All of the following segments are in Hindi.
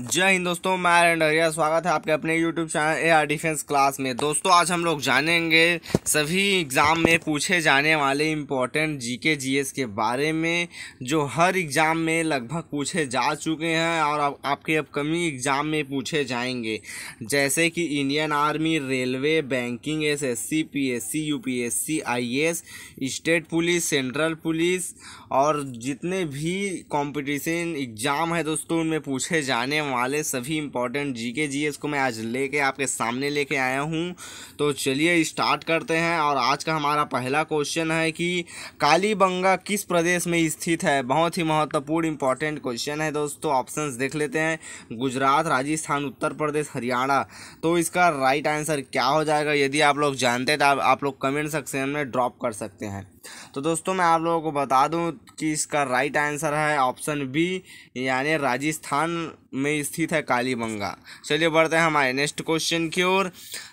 जय हिंद दोस्तों मैं रंडरिया स्वागत है आपके अपने YouTube channel A R Defence Class में दोस्तों आज हम लोग जानेंगे सभी एग्ज़ाम में पूछे जाने वाले इम्पोर्टेंट जीके जीएस के बारे में जो हर एग्ज़ाम में लगभग पूछे जा चुके हैं और आप, आपके अपकमिंग एग्ज़ाम में पूछे जाएंगे जैसे कि Indian army railway banking S S C P S C U P S C I S state police central police और जितने भी कॉम्पिटिशन एग्ज़ाम है दोस्तों उनमें पूछे जाने आने वाले सभी इंपॉर्टेंट जी के जी को मैं आज लेके आपके सामने लेके आया हूँ तो चलिए स्टार्ट करते हैं और आज का हमारा पहला क्वेश्चन है कि कालीबंगा किस प्रदेश में स्थित है बहुत ही महत्वपूर्ण इंपॉर्टेंट क्वेश्चन है दोस्तों ऑप्शन देख लेते हैं गुजरात राजस्थान उत्तर प्रदेश हरियाणा तो इसका राइट आंसर क्या हो जाएगा यदि आप लोग जानते हैं तो आप लोग कमेंट सेक्शन में ड्रॉप कर सकते हैं तो दोस्तों मैं आप लोगों को बता दूं कि इसका राइट आंसर है ऑप्शन बी यानी राजस्थान में स्थित है कालीबंगा चलिए बढ़ते हैं हमारे नेक्स्ट क्वेश्चन की ओर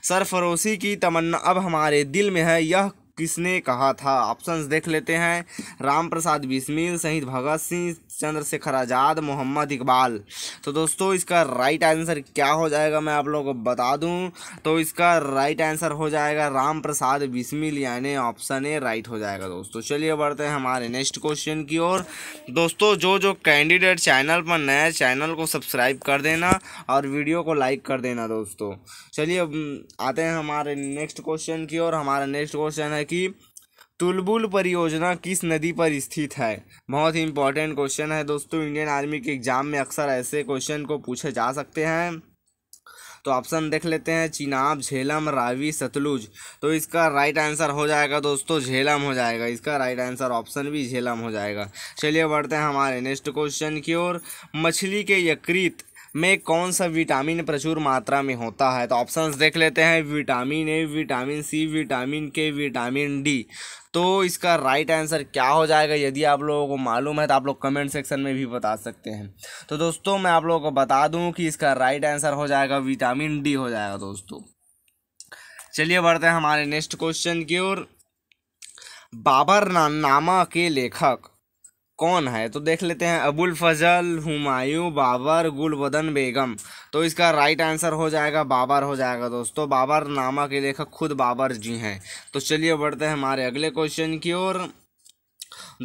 सरफरोशी की तमन्ना अब हमारे दिल में है यह किसने कहा था ऑप्शंस देख लेते हैं राम प्रसाद बिस्मिल शहीद भगत सिंह चंद्रशेखर आज़ाद मोहम्मद इकबाल तो दोस्तों इसका राइट आंसर क्या हो जाएगा मैं आप लोगों को बता दूं तो इसका राइट आंसर हो जाएगा राम प्रसाद बिस्मिल यानी ऑप्शन ए राइट हो जाएगा दोस्तों चलिए बढ़ते हैं हमारे नेक्स्ट क्वेश्चन की ओर दोस्तों जो जो कैंडिडेट चैनल पर नए चैनल को सब्सक्राइब कर देना और वीडियो को लाइक कर देना दोस्तों चलिए आते हैं हमारे नेक्स्ट क्वेश्चन की ओर हमारा नेक्स्ट क्वेश्चन है कि तुलबुल परियोजना किस नदी पर स्थित है बहुत ही इंपॉर्टेंट क्वेश्चन है दोस्तों इंडियन आर्मी के एग्ज़ाम में अक्सर ऐसे क्वेश्चन को पूछे जा सकते हैं तो ऑप्शन देख लेते हैं चिनाब झेलम रावी सतलुज तो इसका राइट आंसर हो जाएगा दोस्तों झेलम हो जाएगा इसका राइट आंसर ऑप्शन भी झेलम हो जाएगा चलिए बढ़ते हैं हमारे नेक्स्ट क्वेश्चन की ओर मछली के यकृत में कौन सा विटामिन प्रचुर मात्रा में होता है तो ऑप्शंस देख लेते हैं vitamin A vitamin C vitamin K vitamin D तो इसका राइट आंसर क्या हो जाएगा यदि आप लोगों को मालूम है तो आप लोग कमेंट सेक्शन में भी बता सकते हैं तो दोस्तों मैं आप लोगों को बता दूँ कि इसका राइट आंसर हो जाएगा विटामिन डी हो जाएगा दोस्तों चलिए बढ़ते हैं हमारे नेक्स्ट क्वेश्चन की ओर बाबर नामा के लेखक कौन है तो देख लेते हैं अबुल फजल हुमायूं बाबर गुलबदन बेगम तो इसका राइट आंसर हो जाएगा बाबर हो जाएगा दोस्तों बाबर नामा के लेखक खुद बाबर जी हैं तो चलिए बढ़ते हैं हमारे अगले क्वेश्चन की ओर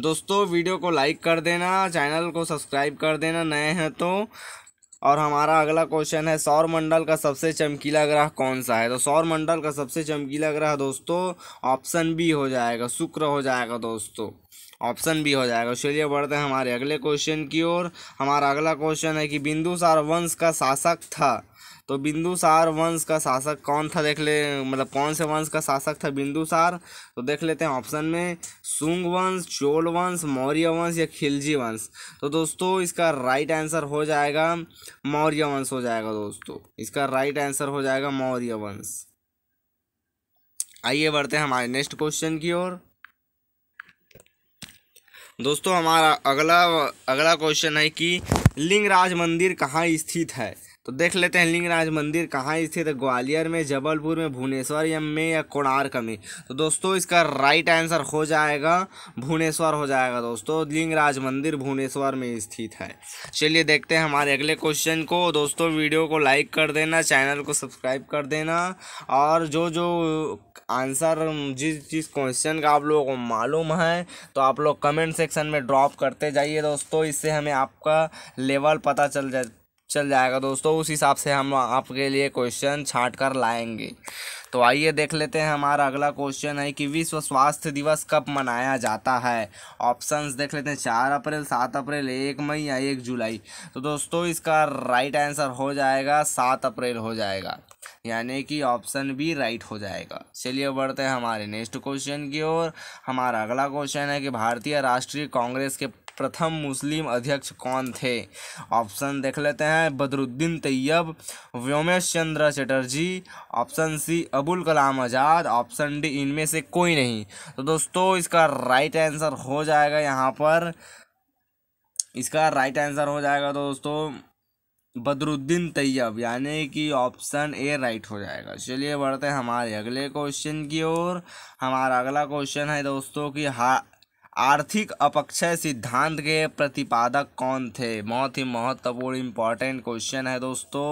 दोस्तों वीडियो को लाइक कर देना चैनल को सब्सक्राइब कर देना नए हैं तो और हमारा अगला क्वेश्चन है सौर मंडल का सबसे चमकीला ग्रह कौन सा है तो सौर मंडल का सबसे चमकीला ग्रह दोस्तों ऑप्शन बी हो जाएगा शुक्र हो जाएगा दोस्तों ऑप्शन बी हो जाएगा चलिए बढ़ते हैं हमारे अगले क्वेश्चन की ओर हमारा अगला क्वेश्चन है कि बिंदुसार वंश का शासक था तो बिंदुसार वंश का शासक कौन था देख ले मतलब कौन से वंश का शासक था बिंदुसार तो देख लेते हैं ऑप्शन में सुंग वंश चोल वंश मौर्य वंश या खिलजी वंश तो दोस्तों इसका राइट आंसर हो जाएगा मौर्य वंश हो जाएगा दोस्तों इसका राइट आंसर हो जाएगा मौर्य वंश आइए बढ़ते हैं हमारे नेक्स्ट क्वेश्चन की ओर दोस्तों हमारा अगला अगला क्वेश्चन है कि लिंगराज मंदिर कहाँ स्थित है तो देख लेते हैं लिंगराज मंदिर कहाँ स्थित है ग्वालियर में जबलपुर में भुवनेश्वर या में या कोणार्क में तो दोस्तों इसका राइट आंसर हो जाएगा भुवनेश्वर हो जाएगा दोस्तों लिंगराज मंदिर भुवनेश्वर में स्थित है चलिए देखते हैं हमारे अगले क्वेश्चन को दोस्तों वीडियो को लाइक कर देना चैनल को सब्सक्राइब कर देना और जो जो आंसर जिस जिस क्वेश्चन का आप लोगों को मालूम है तो आप लोग कमेंट सेक्शन में ड्रॉप करते जाइए दोस्तों इससे हमें आपका लेवल पता चल जा चल जाएगा दोस्तों उस हिसाब से हम आपके लिए क्वेश्चन छाँट कर लाएंगे तो आइए देख लेते हैं हमारा अगला क्वेश्चन है कि विश्व स्वास्थ्य दिवस कब मनाया जाता है ऑप्शंस देख लेते हैं चार अप्रैल सात अप्रैल एक मई या एक जुलाई तो दोस्तों इसका राइट आंसर हो जाएगा सात अप्रैल हो जाएगा यानी कि ऑप्शन बी राइट हो जाएगा चलिए बढ़ते हैं हमारे नेक्स्ट क्वेश्चन की ओर हमारा अगला क्वेश्चन है कि भारतीय राष्ट्रीय कांग्रेस के प्रथम मुस्लिम अध्यक्ष कौन थे ऑप्शन देख लेते हैं Badruddin Tyab Womesh Chandra Chatterjee option C Abul Kalam Azad option D इनमें से कोई नहीं तो दोस्तों इसका राइट आंसर हो जाएगा यहाँ पर इसका राइट आंसर हो जाएगा तो दोस्तों बदरुद्दीन तैयब यानी कि ऑप्शन ए राइट हो जाएगा चलिए बढ़ते हैं हमारे अगले क्वेश्चन की ओर हमारा अगला क्वेश्चन है दोस्तों कि हा आर्थिक अपक्षय सिद्धांत के प्रतिपादक कौन थे बहुत ही महत्वपूर्ण इम्पॉर्टेंट क्वेश्चन है दोस्तों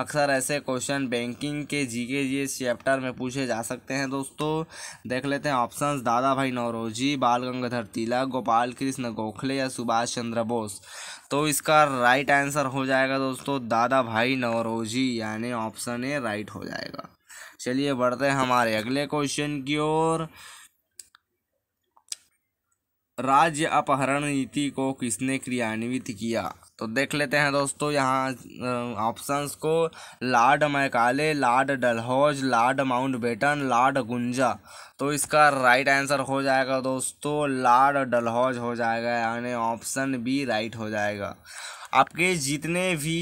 अक्सर ऐसे क्वेश्चन बैंकिंग के जी के जी चैप्टर में पूछे जा सकते हैं दोस्तों देख लेते हैं ऑप्शंस दादा भाई नौरोजी बाल गंगाधर तिलक गोपाल कृष्ण गोखले या सुभाष चंद्र बोस तो इसका राइट आंसर हो जाएगा दोस्तों दादा भाई नौरोजी यानी ऑप्शन ए राइट हो जाएगा चलिए बढ़ते हैं हमारे अगले क्वेश्चन की ओर राज्य अपहरण नीति को किसने क्रियान्वित किया तो देख लेते हैं दोस्तों यहाँ ऑप्शंस को Lord Macaulay Lord Dalhousie Lord Mountbatten Lord गुंजा तो इसका राइट आंसर हो जाएगा दोस्तों लार्ड डलहौज हो जाएगा यानी ऑप्शन बी राइट हो जाएगा आपके जितने भी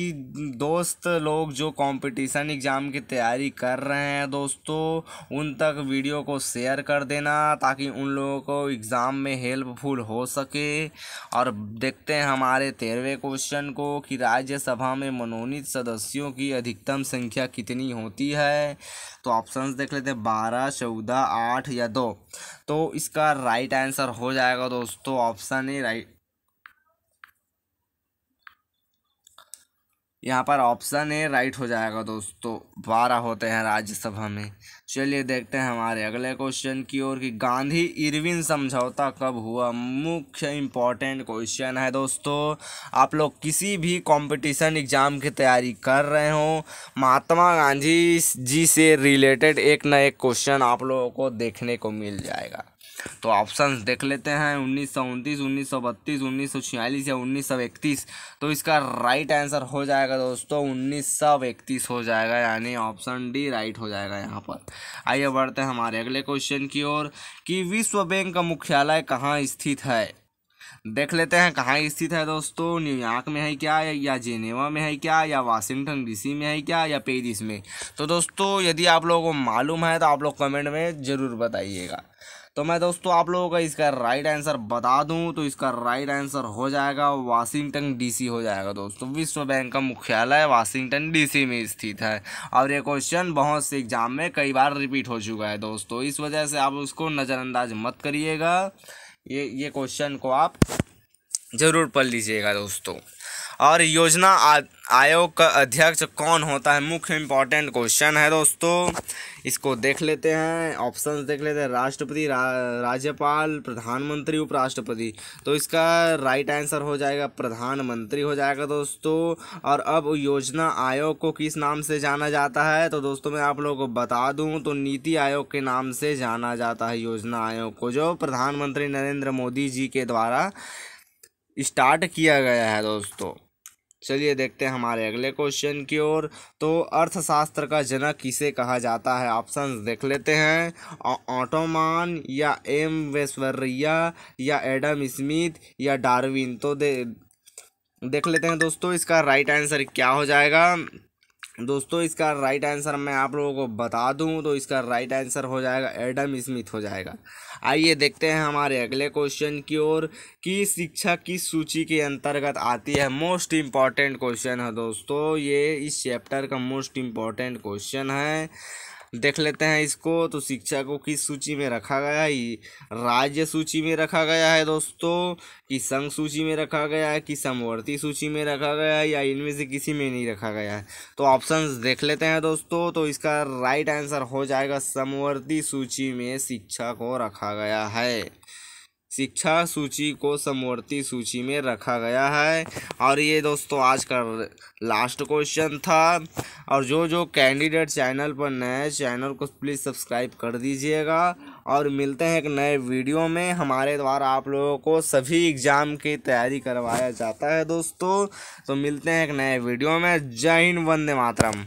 दोस्त लोग जो कंपटीशन एग्ज़ाम की तैयारी कर रहे हैं दोस्तों उन तक वीडियो को शेयर कर देना ताकि उन लोगों को एग्ज़ाम में हेल्पफुल हो सके और देखते हैं हमारे तेरहवें क्वेश्चन को कि राज्यसभा में मनोनीत सदस्यों की अधिकतम संख्या कितनी होती है तो ऑप्शन देख लेते हैं बारह चौदह आठ या दो तो इसका राइट आंसर हो जाएगा दोस्तों ऑप्शन ए राइट यहाँ पर ऑप्शन ए राइट हो जाएगा दोस्तों बारह होते हैं राज्यसभा में चलिए देखते हैं हमारे अगले क्वेश्चन की ओर कि गांधी इरविन समझौता कब हुआ मुख्य इम्पॉर्टेंट क्वेश्चन है दोस्तों आप लोग किसी भी कंपटीशन एग्ज़ाम की तैयारी कर रहे हो महात्मा गांधी जी से रिलेटेड एक ना एक क्वेश्चन आप लोगों को देखने को मिल जाएगा तो ऑप्शन देख लेते हैं उन्नीस सौ उनतीस उन्नीस सौ बत्तीस उन्नीस सौ छियालीस या उन्नीस सौ इकतीस तो इसका राइट आंसर हो जाएगा दोस्तों उन्नीस सौ इकतीस हो जाएगा यानी ऑप्शन डी राइट हो जाएगा यहाँ पर आइए बढ़ते हैं हमारे अगले क्वेश्चन की ओर कि विश्व बैंक का मुख्यालय कहाँ स्थित है देख लेते हैं कहाँ स्थित है दोस्तों न्यूयॉर्क में है क्या या जेनेवा में है क्या या वाशिंगटन डीसी में है क्या या पेरिस में तो दोस्तों यदि आप लोगों को मालूम है तो आप लोग कमेंट में ज़रूर बताइएगा तो मैं दोस्तों आप लोगों का इसका राइट आंसर बता दूं तो इसका राइट आंसर हो जाएगा वाशिंगटन डीसी हो जाएगा दोस्तों विश्व बैंक का मुख्यालय वाशिंगटन डीसी में स्थित है और ये क्वेश्चन बहुत से एग्जाम में कई बार रिपीट हो चुका है दोस्तों इस वजह से आप उसको नज़रअंदाज मत करिएगा ये ये क्वेश्चन को आप ज़रूर पढ़ लीजिएगा दोस्तों और योजना आयोग का अध्यक्ष कौन होता है मुख्य इम्पॉर्टेंट क्वेश्चन है दोस्तों इसको देख लेते हैं ऑप्शन देख लेते हैं राष्ट्रपति रा, राज्यपाल प्रधानमंत्री उपराष्ट्रपति तो इसका राइट आंसर हो जाएगा प्रधानमंत्री हो जाएगा दोस्तों और अब योजना आयोग को किस नाम से जाना जाता है तो दोस्तों मैं आप लोगों को बता दूं तो नीति आयोग के नाम से जाना जाता है योजना आयोग को जो प्रधानमंत्री नरेंद्र मोदी जी के द्वारा स्टार्ट किया गया है दोस्तों चलिए देखते हैं हमारे अगले क्वेश्चन की ओर तो अर्थशास्त्र का जनक किसे कहा जाता है ऑप्शंस देख लेते हैं ऑटोमान या एम वेश्वरिया या एडम स्मिथ या डार्विन तो दे देख लेते हैं दोस्तों इसका राइट आंसर क्या हो जाएगा दोस्तों इसका राइट आंसर मैं आप लोगों को बता दूं तो इसका राइट आंसर हो जाएगा एडम स्मिथ हो जाएगा आइए देखते हैं हमारे अगले क्वेश्चन की ओर कि शिक्षा किस सूची के अंतर्गत आती है मोस्ट इम्पॉर्टेंट क्वेश्चन है दोस्तों ये इस चैप्टर का मोस्ट इम्पॉर्टेंट क्वेश्चन है देख लेते हैं इसको तो शिक्षा को किस सूची में रखा गया है राज्य सूची में रखा गया है दोस्तों कि संघ सूची में रखा गया है कि समवर्ती सूची में रखा गया है या इनमें से किसी में नहीं रखा गया है तो ऑप्शन देख लेते हैं दोस्तों तो इसका राइट आंसर हो जाएगा समवर्ती सूची में शिक्षा को रखा गया है शिक्षा सूची को समवर्ती सूची में रखा गया है और ये दोस्तों आज का लास्ट क्वेश्चन था और जो जो कैंडिडेट चैनल पर नए चैनल को प्लीज़ सब्सक्राइब कर दीजिएगा और मिलते हैं एक नए वीडियो में हमारे द्वारा आप लोगों को सभी एग्ज़ाम की तैयारी करवाया जाता है दोस्तों तो मिलते हैं एक नए वीडियो में जय हिंद वंदे मातरम